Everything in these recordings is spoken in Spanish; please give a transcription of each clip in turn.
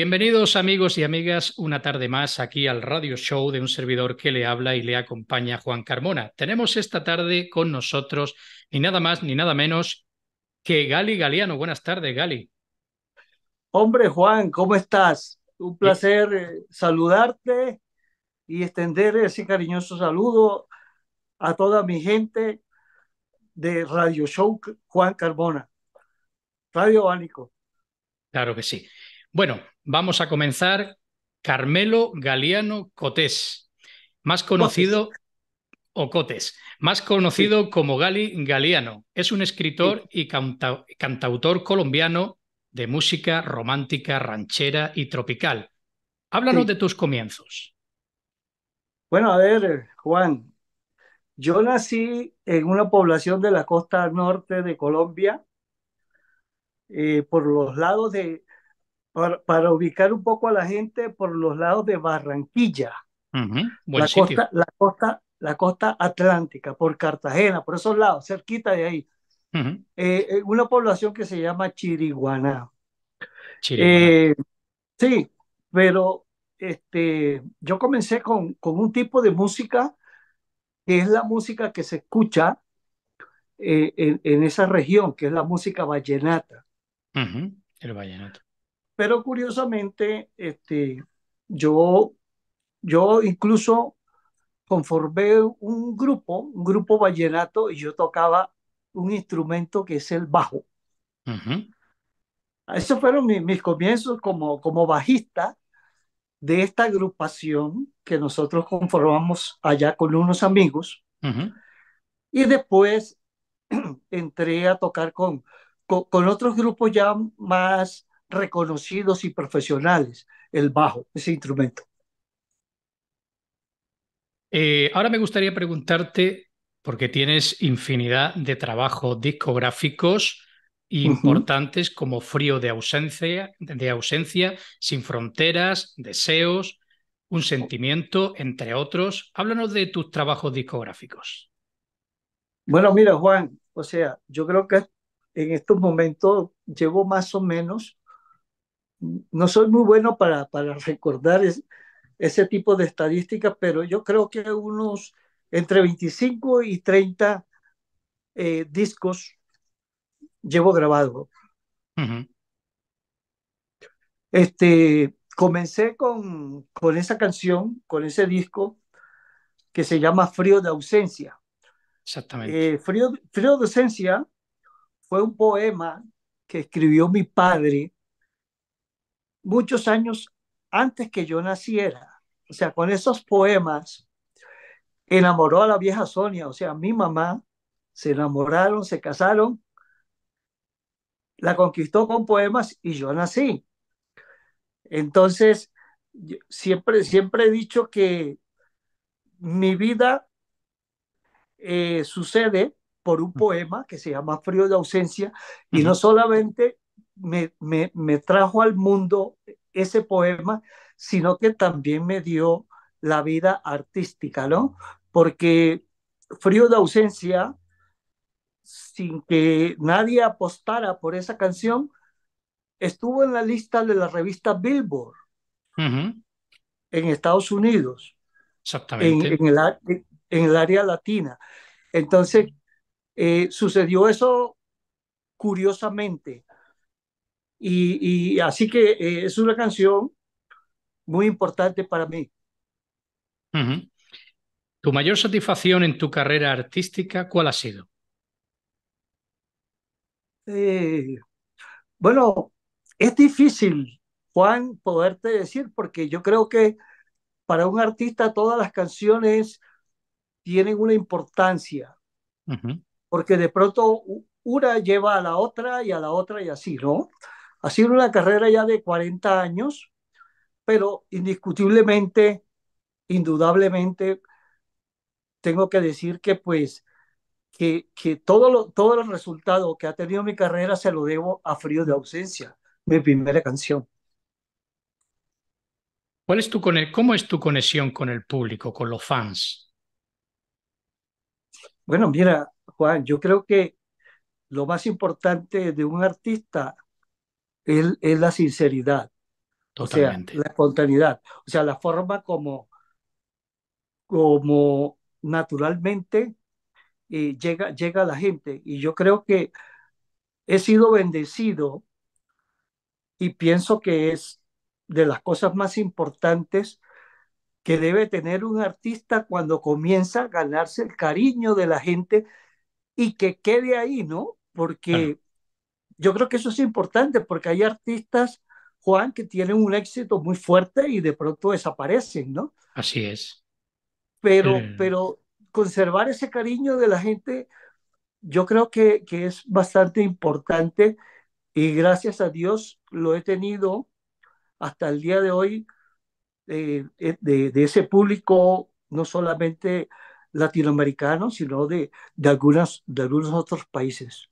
Bienvenidos amigos y amigas una tarde más aquí al radio show de un servidor que le habla y le acompaña Juan Carmona. Tenemos esta tarde con nosotros ni nada más ni nada menos que Gali Galeano. Buenas tardes, Gali. Hombre, Juan, ¿cómo estás? Un placer eh, saludarte y extender ese cariñoso saludo a toda mi gente de Radio Show Juan Carmona, Radio Bánico. Claro que sí. Bueno, vamos a comenzar. Carmelo Galiano Cotés, más conocido o más conocido como Gali Galiano. es un escritor y cantautor colombiano de música romántica, ranchera y tropical. Háblanos de tus comienzos. Bueno, a ver, Juan, yo nací en una población de la costa norte de Colombia, eh, por los lados de para, ubicar un poco a la gente por los lados de Barranquilla, la, Costa, la, costa, la costa atlántica, por Cartagena, por esos lados, cerquita de ahí. Eh, eh, una población que se llama Chiriguaná. Eh, sí, pero este, yo comencé con, con, un tipo de música que es la música que se escucha en, esa región, que es la música vallenata. El vallenato. Pero curiosamente, este, yo, yo incluso conformé un grupo, un grupo vallenato, y yo tocaba un instrumento que es el bajo. Esos fueron mis, mis, comienzos como, como bajista de esta agrupación que nosotros conformamos allá con unos amigos. Y después entré a tocar con, con, otros grupos ya más reconocidos y profesionales el bajo, ese instrumento. Eh, ahora me gustaría preguntarte, porque tienes infinidad de trabajos discográficos importantes como Frío de ausencia, de ausencia, Sin fronteras, Deseos, Un sentimiento, entre otros. Háblanos de tus trabajos discográficos. Bueno, mira, Juan, o sea, yo creo que en estos momentos llevo más o menos no soy muy bueno para, para recordar ese tipo de estadísticas, pero yo creo que unos entre 25 y 30 eh, discos llevo grabado. Este, comencé con, con esa canción, con ese disco que se llama Frío de Ausencia. Exactamente. Eh, Frío de Ausencia fue un poema que escribió mi padre muchos años antes que yo naciera. O sea, con esos poemas enamoró a la vieja Sonia, o sea, mi mamá, se enamoraron, se casaron, la conquistó con poemas y yo nací. Entonces, siempre, siempre he dicho que mi vida eh, sucede por un poema que se llama Frío de Ausencia y no solamente me, me, trajo al mundo ese poema, sino que también me dio la vida artística, ¿no? Porque Frío de Ausencia, sin que nadie apostara por esa canción, estuvo en la lista de la revista Billboard en Estados Unidos. En, el, área latina. Entonces, eh, sucedió eso curiosamente. Y, así que eh, es una canción muy importante para mí. ¿Tu mayor satisfacción en tu carrera artística cuál ha sido? Eh, bueno, es difícil, Juan, poderte decir, porque yo creo que para un artista todas las canciones tienen una importancia, porque de pronto una lleva a la otra y a la otra y así, ¿no? Ha sido una carrera ya de 40 años, pero indiscutiblemente, indudablemente, tengo que decir que pues que, que todo, lo, el que ha tenido mi carrera se lo debo a Frío de Ausencia, mi primera canción. ¿Cuál es tu, ¿Cómo es tu conexión con el público, con los fans? Bueno, mira, Juan, yo creo que lo más importante de un artista es, la sinceridad, Totalmente. o sea, la espontaneidad, o sea, la forma como, como naturalmente eh, llega, llega la gente. Y yo creo que he sido bendecido y pienso que es de las cosas más importantes que debe tener un artista cuando comienza a ganarse el cariño de la gente y que quede ahí, ¿no? Porque yo creo que eso es importante porque hay artistas, Juan, que tienen un éxito muy fuerte y de pronto desaparecen, ¿no? Así es. Pero, eh. pero conservar ese cariño de la gente, yo creo que, que es bastante importante y gracias a Dios lo he tenido hasta el día de hoy eh, de, de, ese público, no solamente latinoamericano, sino de, de, algunas, de algunos otros países.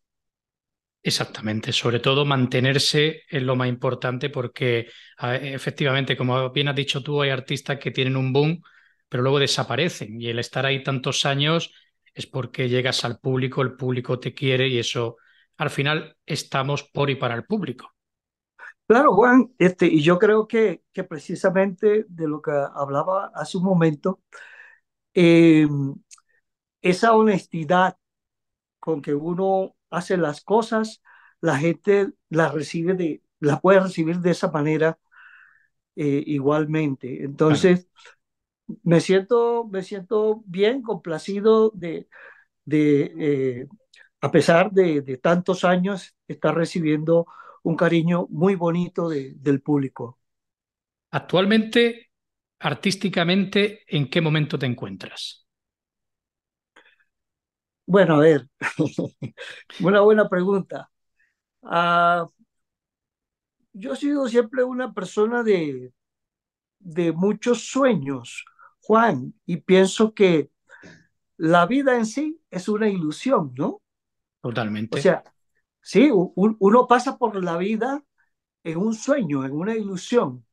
Exactamente, sobre todo mantenerse es lo más importante porque efectivamente, como bien has dicho tú, hay artistas que tienen un boom, pero luego desaparecen y el estar ahí tantos años es porque llegas al público, el público te quiere y eso, al final, estamos por y para el público. Claro, Juan, este, y yo creo que, que precisamente de lo que hablaba hace un momento, em, esa honestidad con que uno hace las cosas, la gente la recibe de, la puede recibir de esa manera eh, igualmente. Entonces, me siento, me siento bien, complacido de, de eh, a pesar de, tantos años, estar recibiendo un cariño muy bonito del público. Actualmente, artísticamente, ¿en qué momento te encuentras? Bueno, a ver, una buena pregunta. Ah, yo he sido siempre una persona de, muchos sueños, Juan, y pienso que la vida en sí es una ilusión, ¿no? Totalmente. O sea, sí, uno pasa por la vida en un sueño, en una ilusión.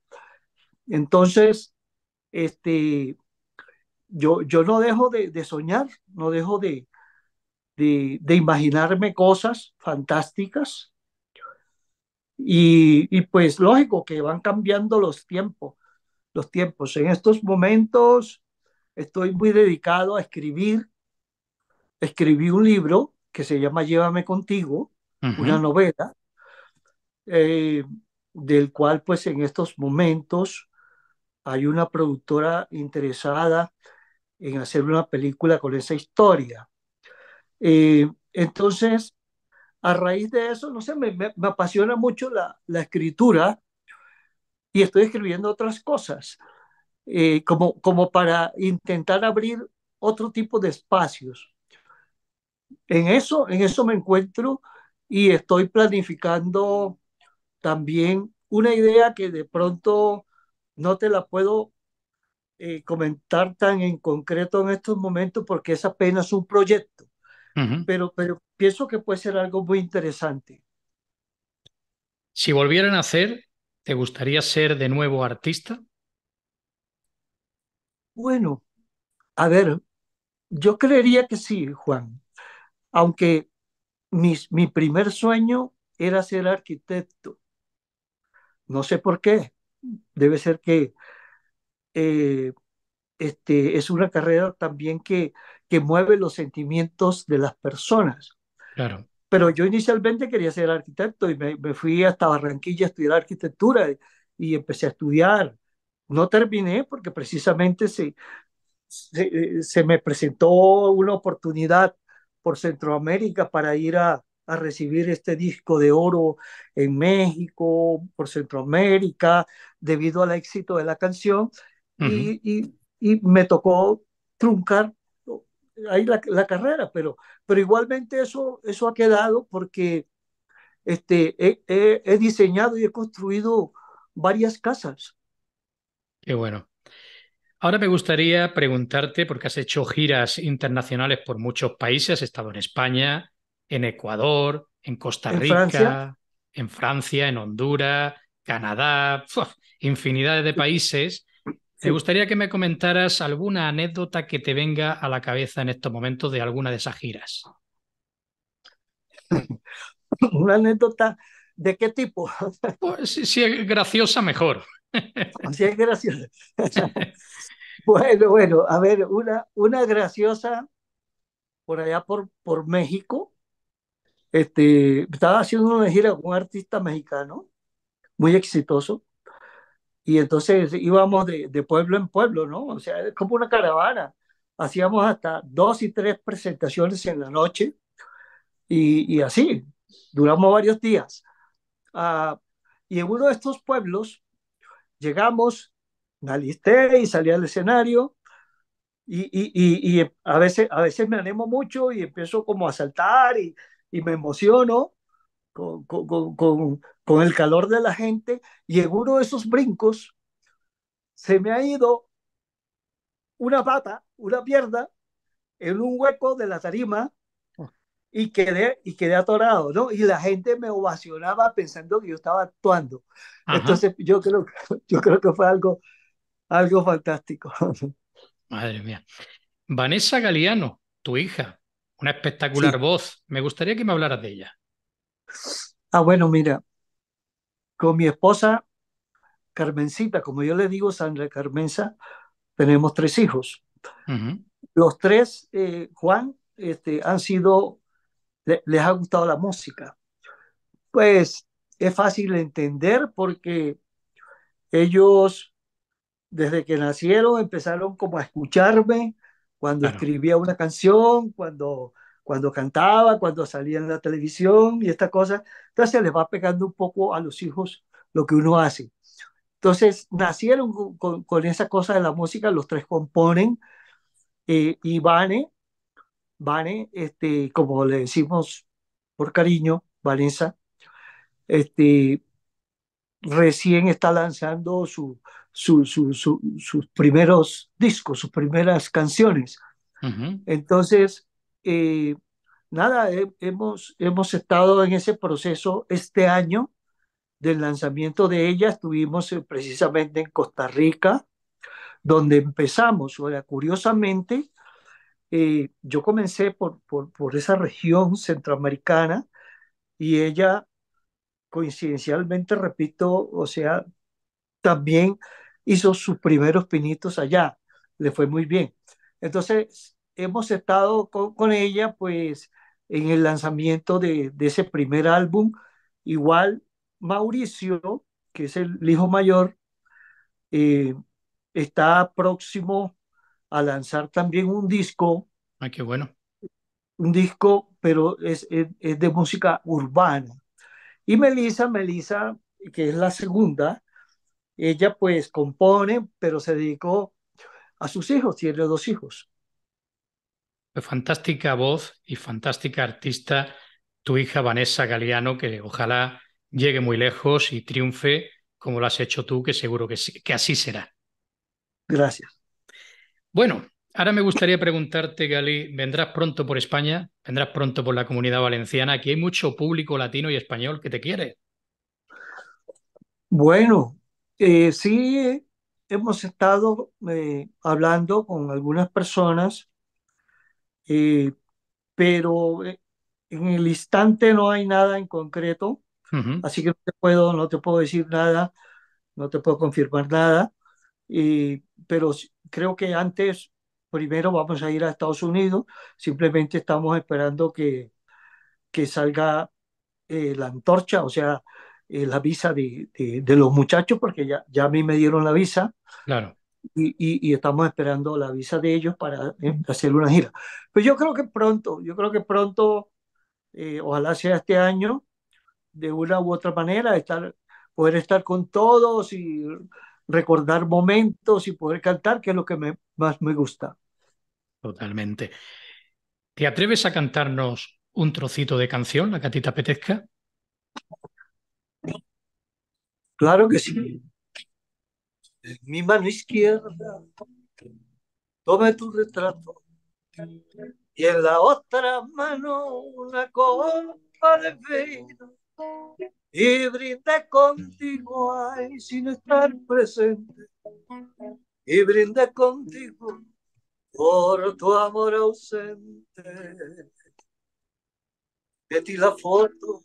Entonces, este, yo, yo no dejo de soñar, no dejo de, de, imaginarme cosas fantásticas. Y, pues lógico que van cambiando los tiempos, los tiempos. En estos momentos estoy muy dedicado a escribir. Escribí un libro que se llama Llévame contigo, una novela, eh, del cual pues en estos momentos hay una productora interesada en hacer una película con esa historia. Eh, entonces, a raíz de eso, no sé, me, apasiona mucho la, escritura y estoy escribiendo otras cosas, eh, como, como para intentar abrir otro tipo de espacios. En eso, en eso me encuentro y estoy planificando también una idea que de pronto no te la puedo eh, comentar tan en concreto en estos momentos porque es apenas un proyecto pero, pero pienso que puede ser algo muy interesante. Si volvieran a hacer, ¿te gustaría ser de nuevo artista? Bueno, a ver, yo creería que sí, Juan, aunque mi primer sueño era ser arquitecto. No sé por qué. Debe ser que eh, este, es una carrera también que, que mueve los sentimientos de las personas. Claro. Pero yo inicialmente quería ser arquitecto y me, fui hasta Barranquilla a estudiar arquitectura y, empecé a estudiar. No terminé porque precisamente se, se, eh, me presentó una oportunidad por Centroamérica para ir a, recibir este disco de oro en México, por Centroamérica, debido al éxito de la canción. y, y me tocó truncar ahí la, carrera, pero, pero igualmente eso, eso ha quedado porque este, he, diseñado y he construido varias casas. Qué bueno. Ahora me gustaría preguntarte, porque has hecho giras internacionales por muchos países, has estado en España, en Ecuador, en Costa Rica, en Francia, en, Honduras, Canadá, infinidad infinidades de países. Me gustaría que me comentaras alguna anécdota que te venga a la cabeza en estos momentos de alguna de esas giras. Una anécdota ¿De qué tipo? Pues, si, es graciosa, mejor. Si es graciosa. bueno, bueno, a ver, una, una graciosa por allá por, por México. Este, estaba haciendo una gira con un artista mexicano muy exitoso y entonces íbamos de, pueblo en pueblo, ¿no? O sea, es como una caravana. Hacíamos hasta dos y tres presentaciones en la noche y, y así, duramos varios días. Ah, y en uno de estos pueblos llegamos, me alisté y salí al escenario y, y, y, a, veces, a veces me animo mucho y empiezo como a saltar y, me emociono con, con, con, el calor de la gente y en uno de esos brincos se me ha ido una pata, una pierna, en un hueco de la tarima oh. y quedé, y quedé atorado, ¿no? Y la gente me ovacionaba pensando que yo estaba actuando. Entonces yo creo, yo creo que fue algo, algo fantástico. Madre mía. Vanessa Galeano, tu hija, una espectacular voz. Me gustaría que me hablaras de ella. Ah, bueno, mira, con mi esposa Carmencita, como yo le digo, Sandra Carmenza, tenemos tres hijos. Los tres, eh, Juan, este, han sido, les ha gustado la música. Pues es fácil entender porque ellos, desde que nacieron, empezaron como a escucharme cuando escribía una canción, cuando cuando cantaba, cuando salía en la televisión y esta cosa. Entonces les va pegando un poco a los hijos lo que uno hace. Entonces nacieron con, con esa cosa de la música, los tres componen eh, y Vane, este, como le decimos por cariño, Valenza, este, recién está lanzando su, su, su, sus primeros discos, sus primeras canciones. Entonces, eh, nada, hemos, hemos estado en ese proceso este año del lanzamiento de ella. Estuvimos eh, precisamente en Costa Rica, donde empezamos. o sea curiosamente, eh, yo comencé por, por, por, esa región centroamericana y ella, coincidencialmente, repito, o sea, también hizo sus primeros pinitos allá, le fue muy bien. Entonces, hemos estado con, ella pues en el lanzamiento de, ese primer álbum. Igual Mauricio, que es el hijo mayor, eh, está próximo a lanzar también un disco. Ah, qué bueno. Un disco, pero es, es, de música urbana. Y Melisa Melissa, que es la segunda, ella pues compone, pero se dedicó a sus hijos, tiene dos hijos fantástica voz y fantástica artista, tu hija Vanessa Galeano, que ojalá llegue muy lejos y triunfe como lo has hecho tú, que seguro que, que así será. Gracias. Bueno, ahora me gustaría preguntarte, Gali, ¿vendrás pronto por España? ¿Vendrás pronto por la comunidad valenciana? Aquí hay mucho público latino y español que te quiere. Bueno, eh, sí, hemos estado eh, hablando con algunas personas eh, pero eh, en el instante no hay nada en concreto, así que no te, puedo, no te puedo decir nada, no te puedo confirmar nada, y eh, pero creo que antes, primero vamos a ir a Estados Unidos, simplemente estamos esperando que, que salga la antorcha, o sea, la visa de, de, de, los muchachos, porque ya, ya a mí me dieron la visa. Claro y, estamos esperando la visa de ellos para eh, hacer una gira. Pero pues yo creo que pronto, yo creo que pronto, eh, ojalá sea este año, de una u otra manera, estar, poder estar con todos y recordar momentos y poder cantar, que es lo que me, más me gusta. Totalmente. ¿Te atreves a cantarnos un trocito de canción, la que a Claro que sí. En mi mano izquierda tome tu retrato y en la otra mano una copa de vino y brindé contigo ay, sin estar presente y brindé contigo por tu amor ausente de la foto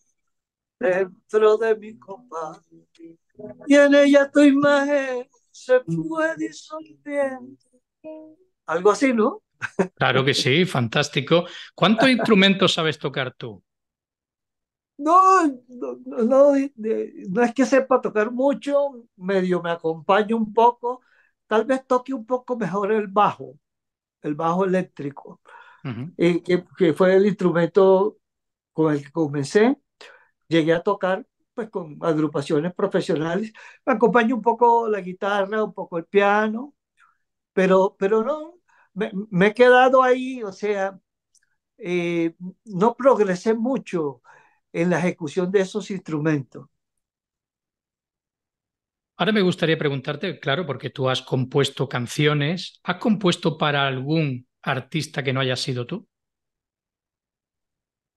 dentro de mi copa y en ella tu imagen se puede disolviendo. Algo así, ¿no? Claro que sí, fantástico. ¿Cuántos instrumentos sabes tocar tú? No, no, es que sepa tocar mucho, medio me acompaño un poco, tal vez toque un poco mejor el bajo, el bajo eléctrico, eh, que, fue el instrumento con el que comencé. Llegué a tocar pues con agrupaciones profesionales. me Acompaño un poco la guitarra, un poco el piano, pero, pero no, me, he quedado ahí, o sea, eh, no progresé mucho en la ejecución de esos instrumentos. Ahora me gustaría preguntarte, claro, porque tú has compuesto canciones, ¿has compuesto para algún artista que no haya sido tú?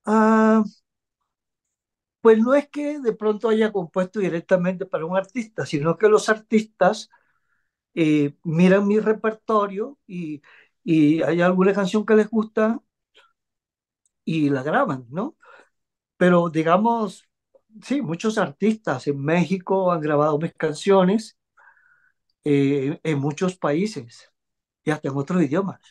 Ah, pues no es que de pronto haya compuesto directamente para un artista, sino que los artistas eh, miran mi repertorio y, hay alguna canción que les gusta y la graban, ¿no? Pero digamos, sí, muchos artistas en México han grabado mis canciones eh, en muchos países y hasta en otros idiomas.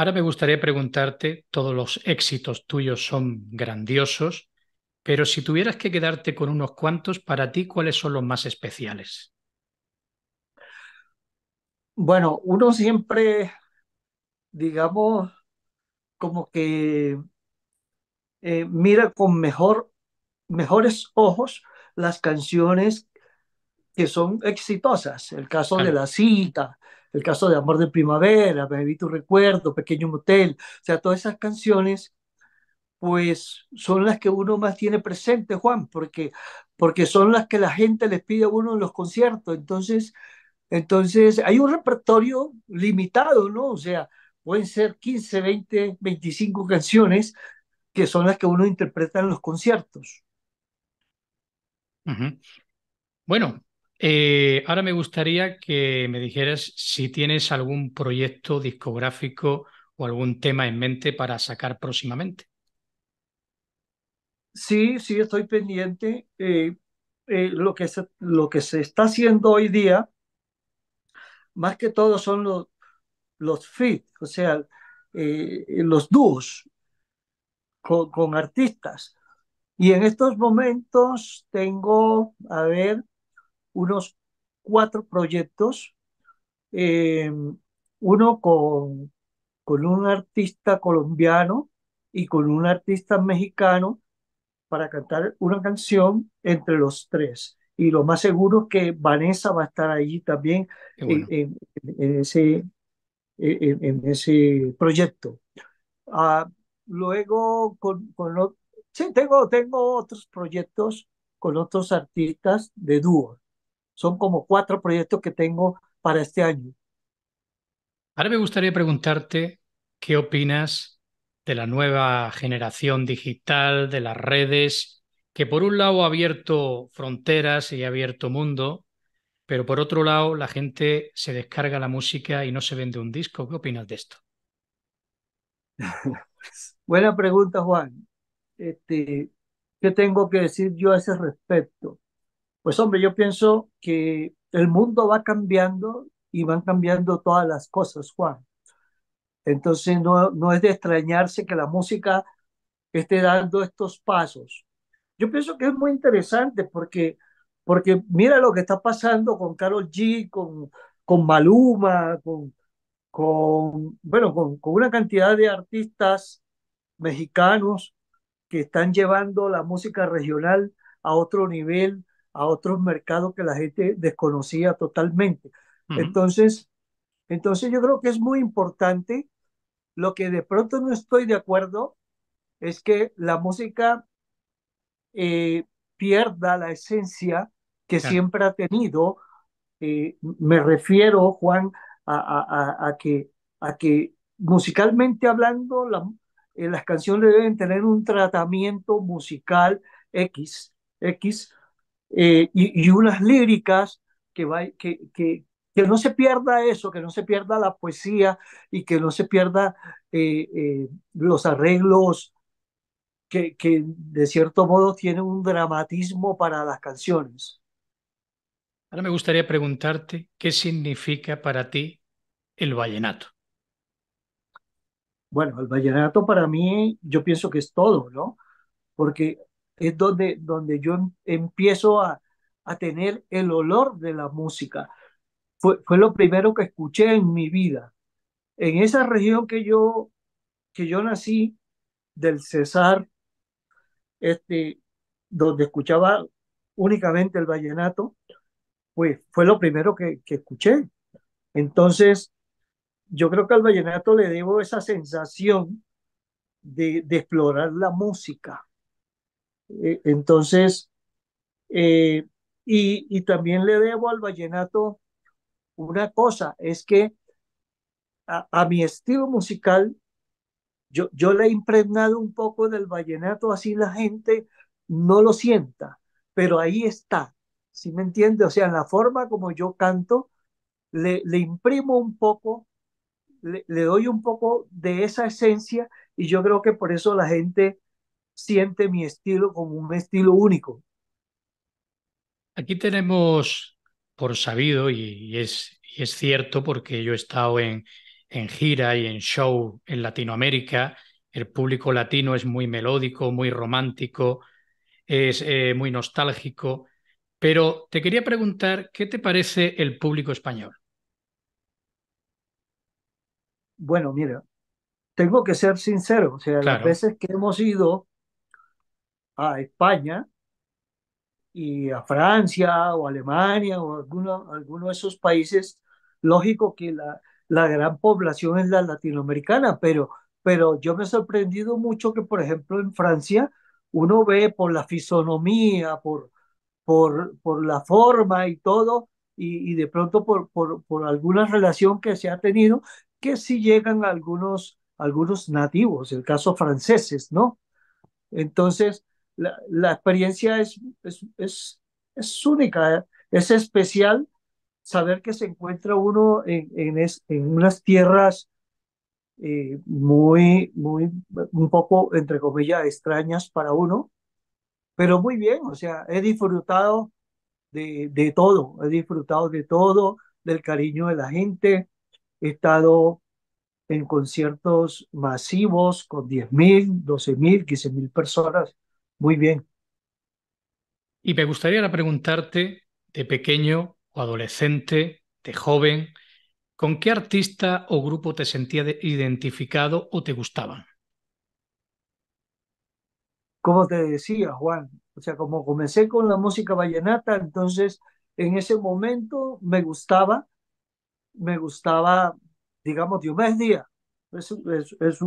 Ahora me gustaría preguntarte, todos los éxitos tuyos son grandiosos, pero si tuvieras que quedarte con unos cuantos, para ti, ¿cuáles son los más especiales? Bueno, uno siempre, digamos, como que eh, mira con mejor, mejores ojos las canciones que son exitosas. El caso de la cita, el caso de Amor de Primavera, Bebí tu recuerdo, Pequeño Motel, o sea, todas esas canciones, pues son las que uno más tiene presente, Juan, porque, porque son las que la gente les pide a uno en los conciertos. Entonces, entonces hay un repertorio limitado, ¿no? O sea, pueden ser 15, 20, 25 canciones que son las que uno interpreta en los conciertos. Bueno, eh, ahora me gustaría que me dijeras si tienes algún proyecto discográfico o algún tema en mente para sacar próximamente. Sí, sí, estoy pendiente. Eh, eh, lo, que se, lo que se está haciendo hoy día, más que todo, son los, los o sea, los dúos con artistas. Y en estos momentos tengo, a ver, unos cuatro proyectos, em, uno con, con un artista colombiano y con un artista mexicano para cantar una canción entre los tres. Y lo más seguro es que Vanessa va a estar allí también en, ese, en, ese proyecto. Ah, luego, con, tengo, tengo otros proyectos con otros artistas de dúo. Son como cuatro proyectos que tengo para este año. Ahora me gustaría preguntarte qué opinas de la nueva generación digital, de las redes, que por un lado ha abierto fronteras y ha abierto mundo, pero por otro lado la gente se descarga la música y no se vende un disco. ¿Qué opinas de esto? Buena pregunta, Juan. Este, ¿Qué tengo que decir yo a ese respecto? Pues hombre, yo pienso que el mundo va cambiando y van cambiando todas las cosas, Juan. Entonces no, no es de extrañarse que la música esté dando estos pasos. Yo pienso que es muy interesante porque, porque mira lo que está pasando con Carol G, con, con Maluma, con, con, bueno, con, con una cantidad de artistas mexicanos que están llevando la música regional a otro nivel a otros mercados que la gente desconocía totalmente. Entonces, entonces yo creo que es muy importante. Lo que de pronto no estoy de acuerdo es que la música eh, pierda la esencia que siempre ha tenido. Eh, me refiero, Juan, a, que, a que musicalmente hablando, eh, las canciones deben tener un tratamiento musical X, X, eh, y, unas líricas que, que, que, que, no se pierda eso, que no se pierda la poesía y que no se pierda eh, eh, los arreglos que, que de cierto modo tienen un dramatismo para las canciones. Ahora me gustaría preguntarte qué significa para ti el vallenato. Bueno, el vallenato para mí yo pienso que es todo, ¿no? Porque es donde, donde yo em, empiezo a, tener el olor de la música. Fue, fue, lo primero que escuché en mi vida. En esa región que yo, que yo nací, del Cesar, este, donde escuchaba únicamente el vallenato, pues fue lo primero que, escuché. Entonces, yo creo que al vallenato le debo esa sensación de, de explorar la música, eh, entonces, eh, y, también le debo al vallenato una cosa, es que a, mi estilo musical, yo, yo le he impregnado un poco del vallenato, así la gente no lo sienta, pero ahí está, ¿sí me entiende? O sea, en la forma como yo canto, le, le imprimo un poco, le doy un poco de esa esencia y yo creo que por eso la gente siente mi estilo como un estilo único. Aquí tenemos por sabido, y, es, es, cierto porque yo he estado en, en gira y en show en Latinoamérica, el público latino es muy melódico, muy romántico, es eh, muy nostálgico, pero te quería preguntar, ¿qué te parece el público español? Bueno, mira, tengo que ser sincero, o sea, las veces que hemos ido, a España y a Francia o Alemania o alguno, alguno de esos países, lógico que la, la gran población es la latinoamericana, pero, pero yo me he sorprendido mucho que, por ejemplo, en Francia uno ve por la fisonomía, por, por, por la forma y todo, y, de pronto por, por, por, alguna relación que se ha tenido, que si llegan algunos, algunos nativos, el caso franceses, ¿no? Entonces, la, experiencia es, es, es, única, ¿eh? es especial saber que se encuentra uno en, en, unas tierras eh, muy, muy, un poco, entre comillas, extrañas para uno, pero muy bien, o sea, he disfrutado de, de todo, he disfrutado de todo, del cariño de la gente, he estado en conciertos masivos con 10.000, 12.000, 15.000 personas muy bien. Y me gustaría preguntarte, de pequeño o adolescente, de joven, ¿con qué artista o grupo te sentías identificado o te gustaban? Como te decía, Juan, o sea, como comencé con la música vallenata, entonces en ese momento me gustaba, me gustaba, digamos, Diomedes Díaz. Es, es,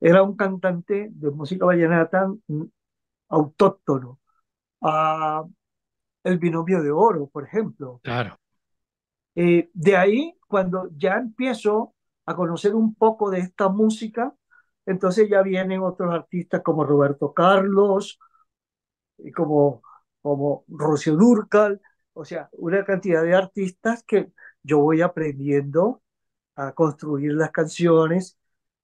era un cantante de música vallenata autóctono. el binomio de oro, por ejemplo. Claro. Eh, de ahí, cuando ya empiezo a conocer un poco de esta música, entonces ya vienen otros artistas como Roberto Carlos, y como, como Rocío Durcal, o sea, una cantidad de artistas que yo voy aprendiendo a construir las canciones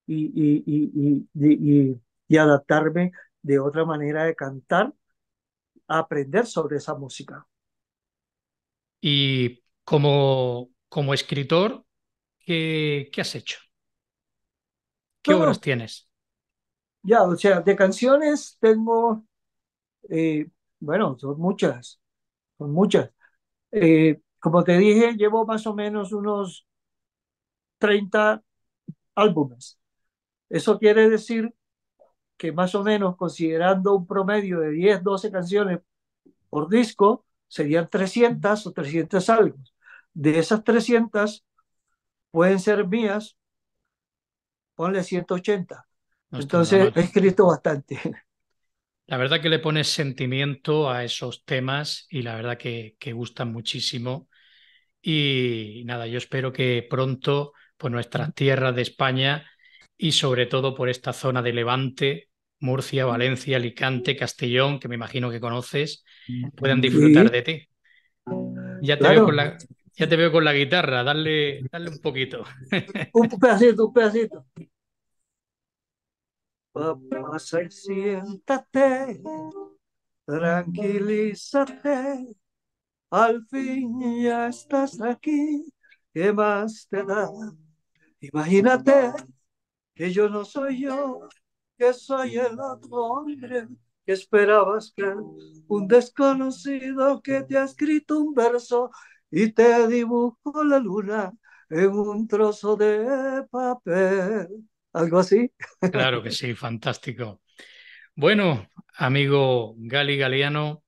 y, y, y, y adaptarme de otra manera de cantar, aprender sobre esa música. Y como, como escritor, ¿qué, qué has hecho? ¿Qué obras tienes? Ya, o sea, de canciones tengo, eh, bueno, son muchas, son muchas. Eh, como te dije, llevo más o menos unos 30 álbumes. Eso quiere decir que más o menos considerando un promedio de 10, 12 canciones por disco, serían 300 o 300 algo. De esas 300 pueden ser mías, ponle 180. Entonces he escrito bastante. La verdad que le pones sentimiento a esos temas y la verdad que, que gustan muchísimo. Y nada, yo espero que pronto por nuestras tierras de España y sobre todo por esta zona de Levante Murcia, Valencia, Alicante, Castellón, que me imagino que conoces, puedan disfrutar de ti. Ya te, veo con la, ya te veo con la guitarra, dale, un poquito. un pedacito, un pedacito. Papá, siéntate, tranquilízate, al fin ya estás aquí, ¿qué más te da? Imagínate que yo no soy yo, que soy el otro hombre que esperabas que un desconocido que te ha escrito un verso y te dibujó la luna en un trozo de papel. ¿Algo así? Claro que sí, fantástico. Bueno, amigo Gali Galeano,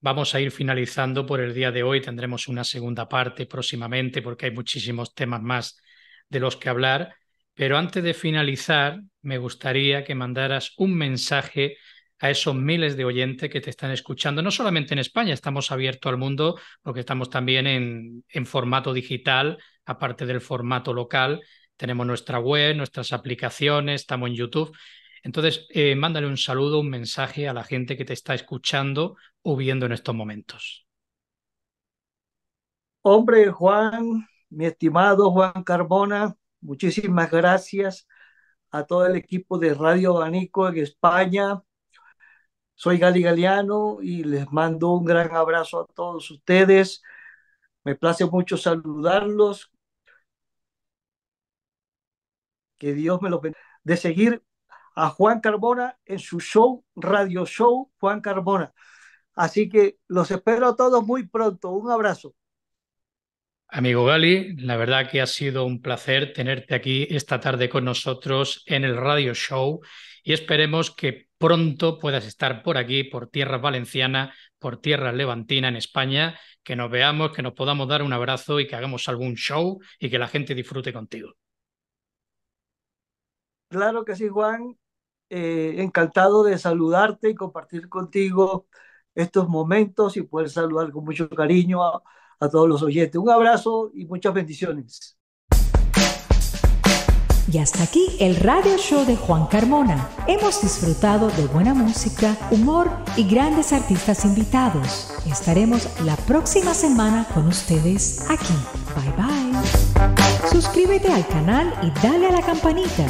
vamos a ir finalizando por el día de hoy. Tendremos una segunda parte próximamente porque hay muchísimos temas más de los que hablar. Pero antes de finalizar, me gustaría que mandaras un mensaje a esos miles de oyentes que te están escuchando, no solamente en España, estamos abiertos al mundo porque estamos también en, formato digital, aparte del formato local, tenemos nuestra web, nuestras aplicaciones, estamos en YouTube. Entonces, eh, mándale un saludo, un mensaje a la gente que te está escuchando o viendo en estos momentos. Hombre, Juan, mi estimado Juan Carbona, Muchísimas gracias a todo el equipo de Radio Abanico en España. Soy Gali Galeano y les mando un gran abrazo a todos ustedes. Me place mucho saludarlos. Que Dios me los bendiga. De seguir a Juan Carbona en su show, radio show Juan Carbona. Así que los espero a todos muy pronto. Un abrazo. Amigo Gali, la verdad que ha sido un placer tenerte aquí esta tarde con nosotros en el Radio Show y esperemos que pronto puedas estar por aquí, por tierras valenciana, por tierra levantina en España, que nos veamos, que nos podamos dar un abrazo y que hagamos algún show y que la gente disfrute contigo. Claro que sí, Juan. Eh, encantado de saludarte y compartir contigo estos momentos y poder saludar con mucho cariño a, a todos los oyentes. Un abrazo y muchas bendiciones. Y hasta aquí el radio show de Juan Carmona. Hemos disfrutado de buena música, humor y grandes artistas invitados. Estaremos la próxima semana con ustedes aquí. Bye bye. Suscríbete al canal y dale a la campanita.